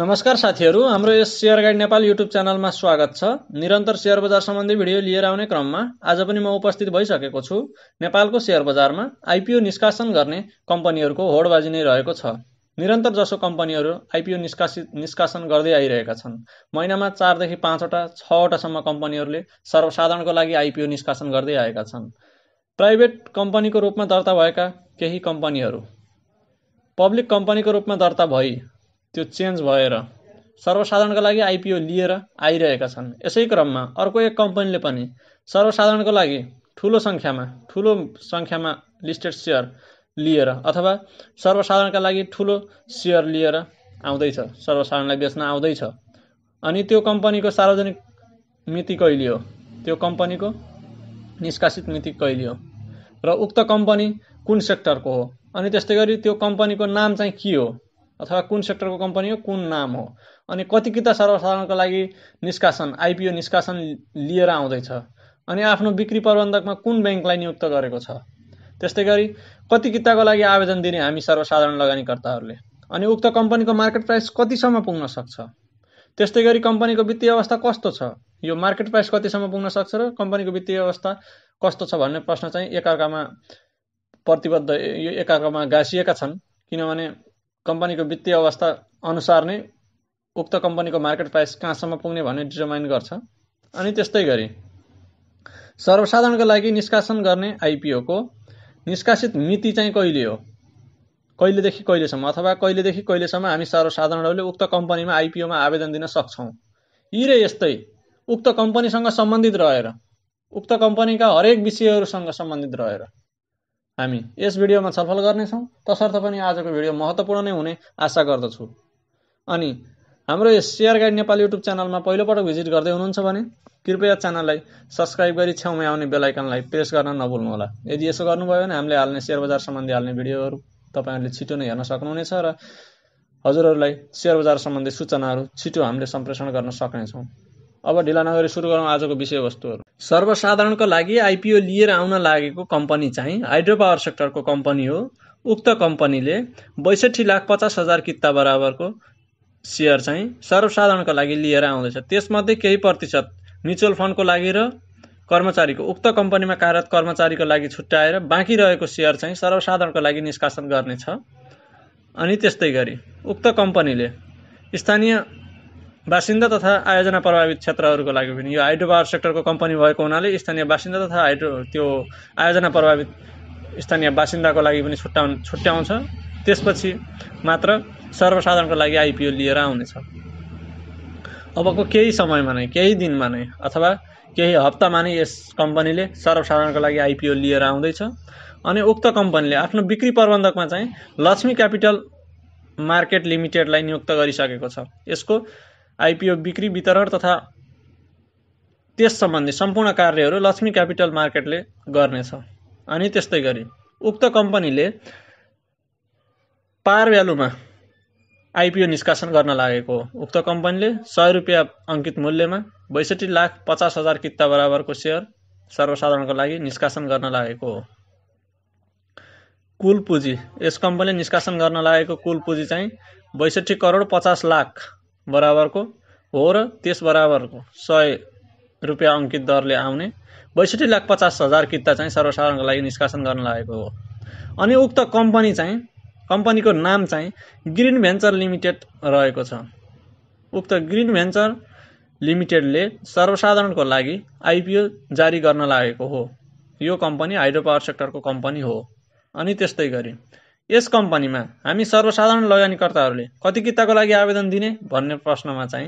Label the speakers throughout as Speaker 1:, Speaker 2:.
Speaker 1: नमस्कार साथीहरू हाम्रो यस सेयर गाइड नेपाल युट्युब च्यानलमा स्वागत छ निरन्तर सेयर बजार सम्बन्धी भिडियो लिएर आउने क्रममा आज पनि म उपस्थित भइसकेको छु नेपालको सेयर बजारमा आइपिओ निष्कासन गर्ने कम्पनीहरूको होडबाजी नै रहेको छ निरन्तर जसो कम्पनीहरू आइपिओ निष्कासित निष्कासन गर्दै आइरहेका छन् महिनामा चारदेखि पाँचवटा छवटासम्म कम्पनीहरूले सर्वसाधारणको लागि आइपिओ निष्कासन गर्दै आएका छन् प्राइभेट कम्पनीको रूपमा दर्ता भएका केही कम्पनीहरू पब्लिक कम्पनीको रूपमा दर्ता भई त्यो चेन्ज भएर सर्वसाधारणको लागि आइपिओ लिएर आइरहेका छन् यसै क्रममा अर्को एक कम्पनीले पनि सर्वसाधारणको लागि ठुलो सङ्ख्यामा ठुलो सङ्ख्यामा लिस्टेड सेयर लिएर अथवा सर्वसाधारणका लागि ठुलो सेयर लिएर आउँदैछ सर्वसाधारणलाई बेच्न आउँदैछ अनि त्यो कम्पनीको सार्वजनिक मिति कहिले हो त्यो कम्पनीको निष्कासित मिति कहिले हो र उक्त कम्पनी कुन सेक्टरको हो अनि त्यस्तै गरी त्यो कम्पनीको नाम चाहिँ के हो अथवा कुन सेक्टरको कम्पनी हो कुन नाम हो अनि कति किता सर्वसाधारणको लागि निष्कासन आइपिओ निष्कासन लिएर आउँदैछ अनि आफ्नो बिक्री प्रबन्धकमा कुन ब्याङ्कलाई नियुक्त गरेको छ त्यस्तै गरी कति किताको लागि आवेदन दिने हामी सर्वसाधारण लगानीकर्ताहरूले अनि उक्त कम्पनीको मार्केट प्राइस कतिसम्म पुग्न सक्छ त्यस्तै गरी कम्पनीको वित्तीय अवस्था कस्तो छ यो मार्केट प्राइस कतिसम्म पुग्न सक्छ र कम्पनीको वित्तीय अवस्था कस्तो छ भन्ने प्रश्न चाहिँ एकअर्कामा प्रतिबद्ध यो एकअर्कामा गाँसिएका छन् किनभने कम्पनीको वित्तीय अवस्था अनुसार नै उक्त कम्पनीको मार्केट प्राइस कहाँसम्म पुग्ने भन्ने डिटर्माइन गर्छ अनि त्यस्तै गरी सर्वसाधारणको लागि निष्कासन गर्ने आइपिओको निष्कासित मिति चाहिँ कहिले हो कहिलेदेखि कहिलेसम्म अथवा कहिलेदेखि कहिलेसम्म हामी सर्वसाधारणहरूले उक्त कम्पनीमा आइपिओमा आवेदन दिन सक्छौँ यी र यस्तै उक्त कम्पनीसँग सम्बन्धित रहेर उक्त कम्पनीका हरेक विषयहरूसँग सम्बन्धित रहेर हामी यस भिडियोमा छलफल गर्नेछौँ तसर्थ पनि आजको भिडियो महत्त्वपूर्ण नै हुने आशा गर्दछु अनि हाम्रो यस सेयर गाइड नेपाल युट्युब च्यानलमा पहिलोपटक भिजिट गर्दै हुनुहुन्छ भने कृपया च्यानललाई सब्सक्राइब गरी छेउमै आउने बेलायकनलाई प्रेस गर्न नभुल्नुहोला यदि यसो गर्नुभयो भने हामीले हाल्ने सेयर बजार सम्बन्धी हाल्ने भिडियोहरू तपाईँहरूले छिटो नै हेर्न सक्नुहुनेछ र हजुरहरूलाई सेयर बजार सम्बन्धी सूचनाहरू छिटो हामीले सम्प्रेषण गर्न सक्नेछौँ अब ढिला नगरी सुरु गरौँ आजको विषयवस्तुहरू सर्वसाधारणको लागि आइपिओ लिएर आउन लागेको कम्पनी चाहिँ हाइड्रो पावर सेक्टरको कम्पनी हो उक्त कम्पनीले बैसठी लाख पचास हजार कित्ता बराबरको सेयर चाहिँ सर्वसाधारणको लागि लिएर आउँदैछ त्यसमध्ये केही प्रतिशत म्युचुअल फन्डको लागि र कर्मचारीको उक्त कम्पनीमा कार्यरत कर्मचारीको लागि छुट्याएर बाँकी रहेको सेयर चाहिँ सर्वसाधारणको लागि निष्कासन गर्नेछ अनि त्यस्तै गरी उक्त कम्पनीले स्थानीय बासिन्दा तथा आयोजना प्रभावित क्षेत्रहरूको लागि पनि यो हाइड्रो पावर सेक्टरको कम्पनी भएको हुनाले स्थानीय बासिन्दा तथा हाइड्रो त्यो आयोजना प्रभावित स्थानीय बासिन्दाको लागि पनि छुट्टा छुट्याउँछ त्यसपछि मात्र सर्वसाधारणको लागि आइपिओ लिएर आउनेछ अबको केही समयमा नै केही दिनमा नै अथवा केही हप्तामा नै यस कम्पनीले सर्वसाधारणको लागि आइपिओ लिएर आउँदैछ अनि उक्त कम्पनीले आफ्नो बिक्री प्रबन्धकमा चाहिँ लक्ष्मी क्यापिटल मार्केट लिमिटेडलाई नियुक्त गरिसकेको छ यसको आइपिओ बिक्री वितरण तथा त्यस सम्बन्धी सम्पूर्ण कार्यहरू लक्ष्मी क्यापिटल मार्केटले गर्नेछ अनि त्यस्तै गरी उक्त कम्पनीले पार भ्यालुमा आइपिओ निष्कासन गर्न लागेको हो उक्त कम्पनीले सय रुपियाँ अङ्कित मूल्यमा बैसठी लाख पचास हजार कित्ता बराबरको सेयर सर्वसाधारणको लागि निष्कासन गर्न लागेको हो कुल पुँजी यस कम्पनीले निष्कासन गर्न लागेको कुल पुँजी चाहिँ बैसठी करोड पचास लाख बराबरको हो र त्यस बराबरको सय रुपियाँ अङ्कित दरले आउने बैसठी लाख पचास हजार किता चाहिँ सर्वसाधारणको लागि निष्कासन गर्न लागेको हो अनि उक्त कम्पनी चाहिँ कम्पनीको नाम चाहिँ ग्रिन भेन्चर लिमिटेड रहेको छ उक्त ग्रिन भेन्चर लिमिटेडले सर्वसाधारणको लागि आइपिओ जारी गर्न लागेको हो यो कम्पनी हाइड्रो पावर सेक्टरको कम्पनी हो अनि त्यस्तै गरी यस कम्पनीमा हामी सर्वसाधारण लगानीकर्ताहरूले कति किताको लागि आवेदन दिने भन्ने प्रश्नमा चाहिँ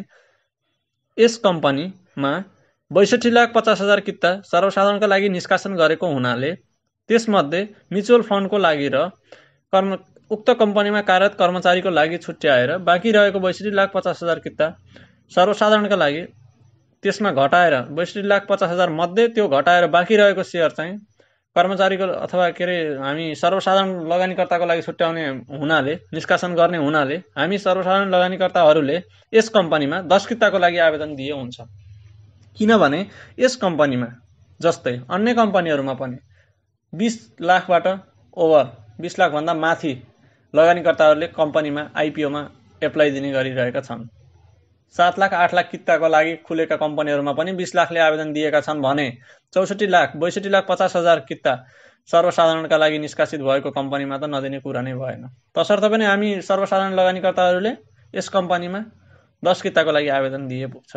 Speaker 1: यस कम्पनीमा बैसठी लाख पचास हजार किता सर्वसाधारणका लागि निष्कासन गरेको हुनाले त्यसमध्ये म्युचुअल फन्डको लागि र कर्म उक्त कम्पनीमा कार्यरत कर्मचारीको लागि छुट्याएर बाँकी रहेको बैसठी लाख पचास हजार किता सर्वसाधारणका लागि त्यसमा घटाएर बैसठी लाख पचास मध्ये त्यो घटाएर बाँकी रहेको सेयर चाहिँ कर्मचारीको अथवा के अरे हामी सर्वसाधारण लगानीकर्ताको लागि छुट्याउने हुनाले निष्कासन गर्ने हुनाले हामी सर्वसाधारण लगानीकर्ताहरूले यस कम्पनीमा दस किताको लागि आवेदन दिए हुन्छ किनभने यस कम्पनीमा जस्तै अन्य कम्पनीहरूमा पनि बिस लाखबाट ओभर बिस लाखभन्दा माथि लगानीकर्ताहरूले कम्पनीमा आइपिओमा एप्लाई दिने गरिरहेका छन् सात लाख आठ लाख किताको लागि खुलेका कम्पनीहरूमा पनि बिस लाखले आवेदन दिएका छन् भने चौसठी लाख बैसठी लाख पचास हजार किता सर्वसाधारणका लागि निष्कासित भएको कम्पनीमा त नदिने कुरा नै भएन तसर्थ पनि हामी सर्वसाधारण लगानीकर्ताहरूले यस कम्पनीमा दस किताको लागि आवेदन दिए पुग्छ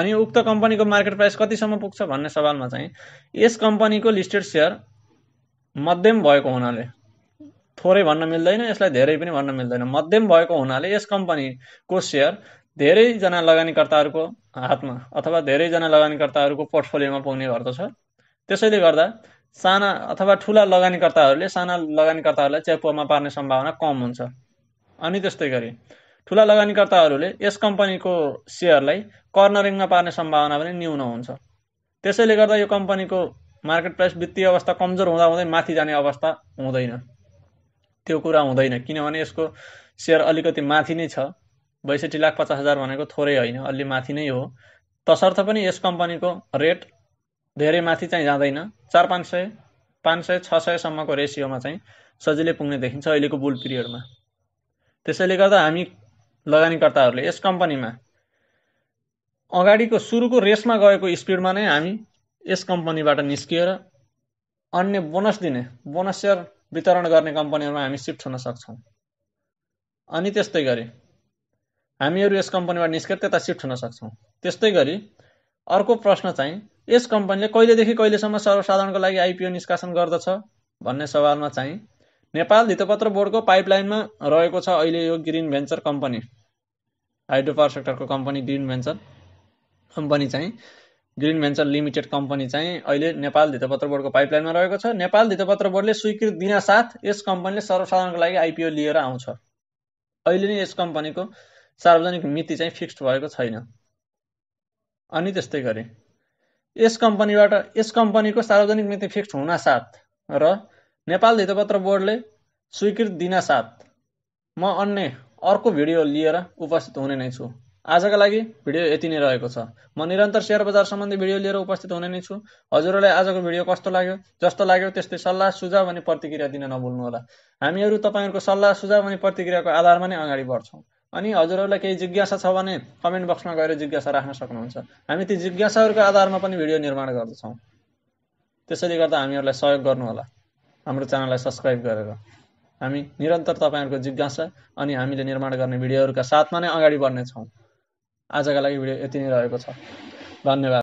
Speaker 1: अनि उक्त कम्पनीको मार्केट प्राइस कतिसम्म पुग्छ भन्ने सवालमा चाहिँ यस कम्पनीको लिस्टेड सेयर मध्यम भएको हुनाले थोरै भन्न मिल्दैन यसलाई धेरै पनि भन्न मिल्दैन मध्यम भएको हुनाले यस कम्पनीको सेयर धेरैजना लगानीकर्ताहरूको हातमा अथवा धेरैजना लगानीकर्ताहरूको पोर्टफोलियोमा पुग्ने गर्दछ त्यसैले गर्दा साना अथवा ठुला लगानीकर्ताहरूले साना लगानीकर्ताहरूलाई च्यापुवामा पार्ने सम्भावना कम हुन्छ अनि त्यस्तै गरी ठुला लगानीकर्ताहरूले यस कम्पनीको सेयरलाई कर्नरिङमा पार्ने सम्भावना पनि न्यून हुन्छ त्यसैले गर्दा यो कम्पनीको मार्केट प्राइस वित्तीय अवस्था कमजोर हुँदा हुँदै माथि जाने अवस्था हुँदैन त्यो कुरा हुँदैन किनभने यसको सेयर अलिकति माथि नै छ बैसठी लाख पचास हजार भनेको थोरै होइन अलि माथि नै हो तसर्थ पनि यस कम्पनीको रेट धेरै माथि चाहिँ जाँदैन चार पाँच सय पाँच सय छ सयसम्मको रेसियोमा चाहिँ सजिलै पुग्ने देखिन्छ अहिलेको बुल पिरियडमा त्यसैले गर्दा हामी लगानीकर्ताहरूले यस कम्पनीमा अगाडिको सुरुको रेसमा गएको स्पिडमा नै हामी यस कम्पनीबाट निस्किएर अन्य बोनस दिने बोनस सेयर वितरण गर्ने कम्पनीहरूमा हामी सिफ्ट हुन सक्छौँ अनि त्यस्तै गरी हामीहरू यस कम्पनीबाट निस्केर त्यता सिफ्ट हुन सक्छौँ त्यस्तै गरी अर्को प्रश्न चाहिँ यस कम्पनीले कहिलेदेखि कहिलेसम्म सर्वसाधारणको लागि आइपिओ निष्कासन गर्दछ भन्ने सवालमा चाहिँ नेपाल धितोपत्र बोर्डको पाइपलाइनमा रहेको छ अहिले यो green venture company hydro power सेक्टरको कम्पनी ग्रिन भेन्चर कम्पनी चाहिँ ग्रिन भेन्चर लिमिटेड कम्पनी चाहिँ अहिले नेपाल धितोपत्र बोर्डको पाइपलाइनमा रहेको छ नेपाल धितोपत्र बोर्डले स्वीकृत दिनसाथ यस कम्पनीले सर्वसाधारणको लागि आइपिओ लिएर आउँछ अहिले नै यस कम्पनीको सार्वजनिक मिति चाहिँ फिक्स्ड भएको छैन अनि त्यस्तै गरी यस कम्पनीबाट यस कम्पनीको सार्वजनिक मिति फिक्स्ड हुनासाथ र नेपाल धितपत्र बोर्डले स्वीकृत दिनासाथ म अन्य अर्को भिडियो लिएर उपस्थित हुने नै छु आजका लागि भिडियो यति नै रहेको छ म निरन्तर सेयर बजार सम्बन्धी भिडियो लिएर उपस्थित हुने नै छु हजुरहरूलाई आजको भिडियो कस्तो लाग्यो जस्तो लाग्यो त्यस्तै सल्लाह सुझाव अनि प्रतिक्रिया दिन नभुल्नुहोला हामीहरू तपाईँहरूको सल्लाह सुझाव अनि प्रतिक्रियाको आधारमा नै अगाडि बढ्छौँ अनि हजुरहरूलाई केही जिज्ञासा छ भने कमेन्ट बक्समा गएर जिज्ञासा राख्न सक्नुहुन्छ हामी ती जिज्ञासाहरूको आधारमा पनि भिडियो निर्माण गर्दछौँ त्यसैले गर्दा हामीहरूलाई सहयोग गर्नुहोला हाम्रो च्यानललाई सब्सक्राइब गरेर हामी निरन्तर तपाईँहरूको जिज्ञासा अनि हामीले निर्माण गर्ने भिडियोहरूका साथमा नै अगाडि बढ्नेछौँ आजका लागि भिडियो यति नै रहेको छ धन्यवाद